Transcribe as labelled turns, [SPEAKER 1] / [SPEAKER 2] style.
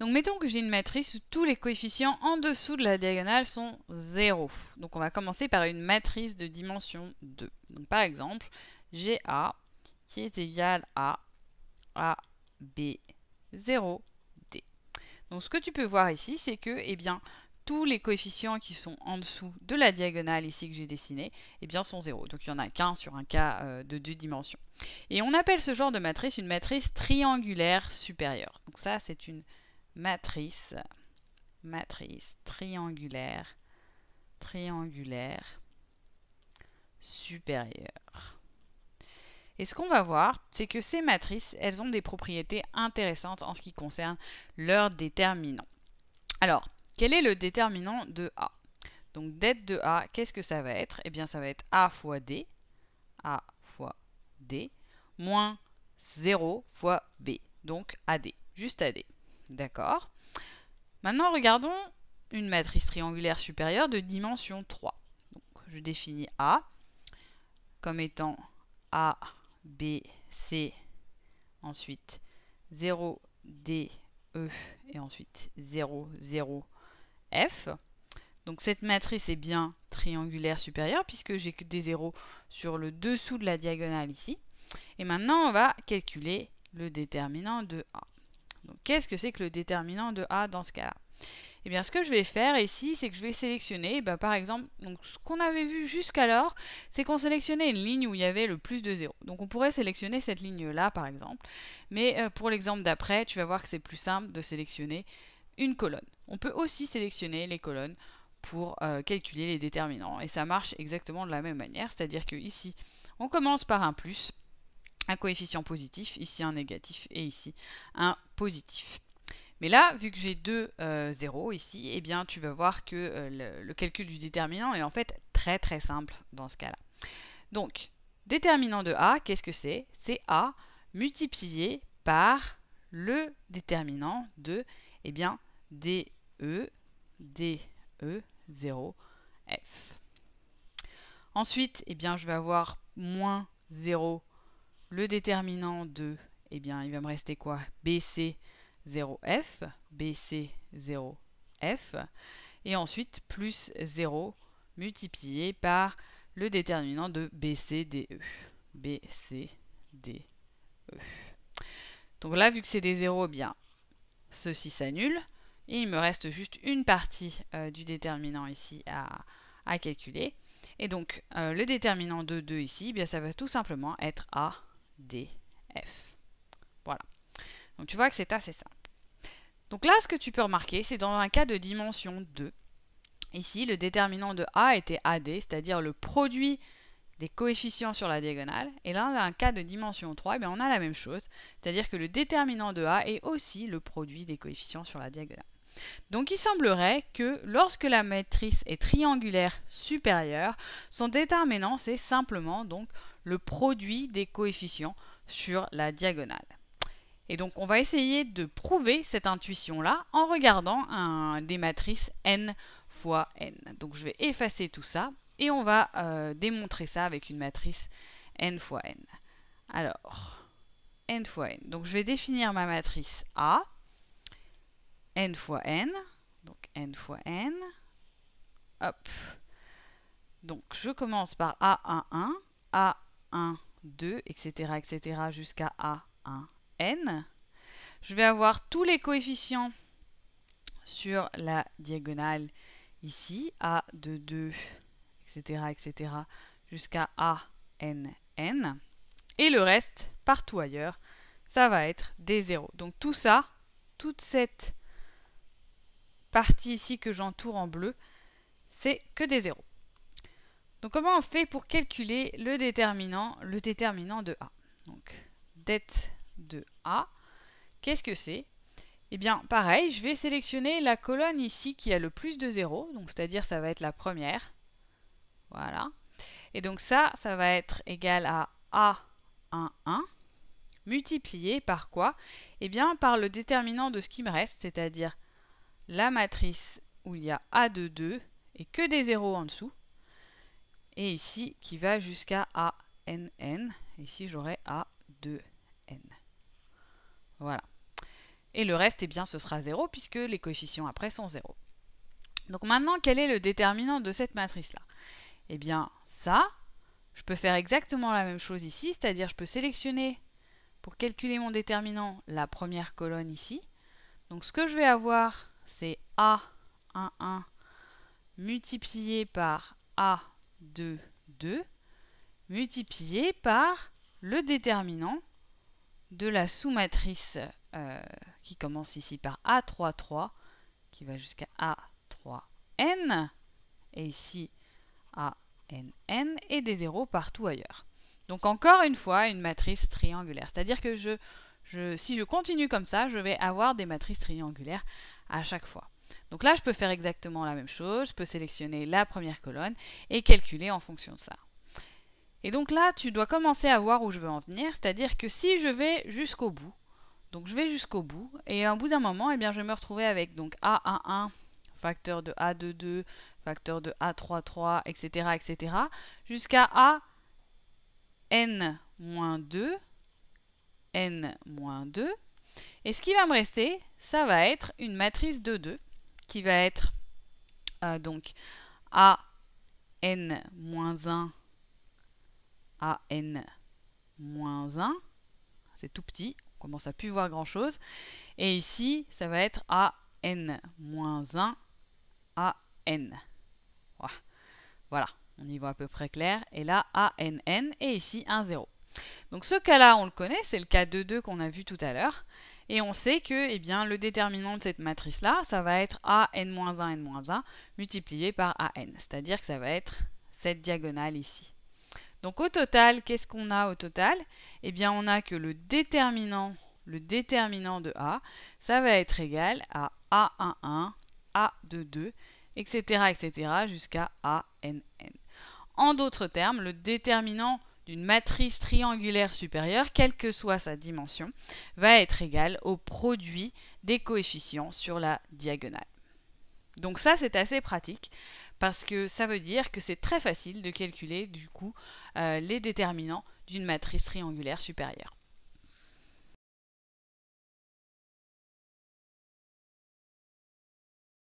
[SPEAKER 1] Donc mettons que j'ai une matrice où tous les coefficients en dessous de la diagonale sont 0. Donc on va commencer par une matrice de dimension 2. Donc par exemple, j'ai A qui est égal à ab 0, D. Donc ce que tu peux voir ici, c'est que eh bien, tous les coefficients qui sont en dessous de la diagonale ici que j'ai dessinée eh bien, sont 0. Donc il n'y en a qu'un sur un cas euh, de deux dimensions. Et on appelle ce genre de matrice une matrice triangulaire supérieure. Donc ça, c'est une matrice, matrice triangulaire, triangulaire supérieure. Et ce qu'on va voir, c'est que ces matrices, elles ont des propriétés intéressantes en ce qui concerne leur déterminant. Alors, quel est le déterminant de A Donc, d'être de A, qu'est-ce que ça va être Eh bien, ça va être A fois D, A fois D, moins 0 fois B, donc AD, juste AD. D'accord. Maintenant, regardons une matrice triangulaire supérieure de dimension 3. Donc, je définis A comme étant A, B, C, ensuite 0, D, E et ensuite 0, 0, F. Donc cette matrice est bien triangulaire supérieure puisque j'ai que des zéros sur le dessous de la diagonale ici. Et maintenant, on va calculer le déterminant de A. Donc qu'est-ce que c'est que le déterminant de A dans ce cas-là eh bien, ce que je vais faire ici, c'est que je vais sélectionner, eh ben, par exemple, ce qu'on avait vu jusqu'alors, c'est qu'on sélectionnait une ligne où il y avait le plus de 0. Donc on pourrait sélectionner cette ligne-là, par exemple. Mais euh, pour l'exemple d'après, tu vas voir que c'est plus simple de sélectionner une colonne. On peut aussi sélectionner les colonnes pour euh, calculer les déterminants. Et ça marche exactement de la même manière, c'est-à-dire que on commence par un plus, un coefficient positif, ici un négatif et ici un positif. Mais là, vu que j'ai deux 0 euh, zéros ici, eh bien tu vas voir que euh, le, calcul du déterminant est en fait très très simple dans ce cas-là. Donc, déterminant de A, qu'est-ce que c'est C'est A multiplié par le déterminant de eh bien, DE, DE0, F. Ensuite, eh bien, je vais avoir moins 0 le déterminant de, eh bien, il va me rester quoi BC 0F, BC 0F, et ensuite plus 0 multiplié par le déterminant de BCDE. BCDE. Donc là, vu que c'est des 0, eh bien, ceci s'annule. Et il me reste juste une partie euh, du déterminant ici à, calculer. Et donc, euh, le déterminant de 2 ici, eh bien, ça va tout simplement être A D, F. Voilà. Donc tu vois que c'est assez simple. Donc là, ce que tu peux remarquer, c'est dans un cas de dimension 2. Ici, le déterminant de A était AD, c'est-à-dire le produit des coefficients sur la diagonale. Et là, dans un cas de dimension 3, eh on a la même chose, c'est-à-dire que le déterminant de A est aussi le produit des coefficients sur la diagonale. Donc il semblerait que lorsque la matrice est triangulaire supérieure, son déterminant c'est simplement donc le produit des coefficients sur la diagonale. Et donc on va essayer de prouver cette intuition-là en regardant des matrices n fois n. Donc je vais effacer tout ça et on va euh, démontrer ça avec une matrice n fois n. Alors, n fois n. Donc je vais définir ma matrice A n fois n, donc n fois n. Hop. Donc je commence par A11, A12, etc., etc., jusqu'à A1n. Je vais avoir tous les coefficients sur la diagonale ici, A de 2, etc., etc., jusqu'à N, N. Et le reste, partout ailleurs, ça va être des zéros. Donc tout ça, toute cette partie ici que j'entoure en bleu, c'est que des zéros. Donc comment on fait pour calculer le déterminant, le déterminant de A Donc dette de A, qu'est-ce que c'est Eh bien pareil, je vais sélectionner la colonne ici qui a le plus de zéros, donc c'est-à-dire ça va être la première. Voilà. Et donc ça, ça va être égal à A11 multiplié par quoi Eh bien par le déterminant de ce qui me reste, c'est-à-dire la matrice où il y a A de 2 et que des zéros en dessous, et ici qui va jusqu'à ANN. Ici j'aurai A2N. Voilà. Et le reste, eh bien, ce sera 0 puisque les coefficients après sont 0. Donc maintenant, quel est le déterminant de cette matrice-là Eh bien, ça, je peux faire exactement la même chose ici, c'est-à-dire je peux sélectionner pour calculer mon déterminant la première colonne ici. Donc ce que je vais avoir, c'est A11 multiplié par A22 multiplié par le déterminant de la sous-matrice euh, qui commence ici par A33 qui va jusqu'à A3n et ici ANN et des zéros partout ailleurs. Donc encore une fois, une matrice triangulaire. C'est-à-dire que je si je continue comme ça, je vais avoir des matrices triangulaires à chaque fois. Donc là, je peux faire exactement la même chose. Je peux sélectionner la première colonne et calculer en fonction de ça. Et donc là, tu dois commencer à voir où je veux en venir. C'est-à-dire que si je vais jusqu'au bout, donc je vais jusqu'au bout, et au bout d'un moment, eh bien, je vais me retrouver avec donc A11, facteur de A22, facteur de A33, etc., etc., jusqu'à AN-2, n-2. Et ce qui va me rester, ça va être une matrice de 2 qui va être euh, donc a n-1 a n-1 c'est tout petit, on commence à plus voir grand chose. Et ici, ça va être a n-1 a n. Voilà, on y voit à peu près clair. Et là, a n n et ici un 0. Donc ce cas-là, on le connaît, c'est le cas de 2 qu'on a vu tout à l'heure. Et on sait que eh bien, le déterminant de cette matrice-là, ça va être a n-1, n-1 multiplié par a n. C'est-à-dire que ça va être cette diagonale ici. Donc au total, qu'est-ce qu'on a au total Eh bien on a que le déterminant, le déterminant de a, ça va être égal à a11, a22, etc. etc. jusqu'à a n En d'autres termes, le déterminant une matrice triangulaire supérieure, quelle que soit sa dimension, va être égale au produit des coefficients sur la diagonale. Donc ça, c'est assez pratique parce que ça veut dire que c'est très facile de calculer du coup euh, les déterminants d'une matrice triangulaire supérieure.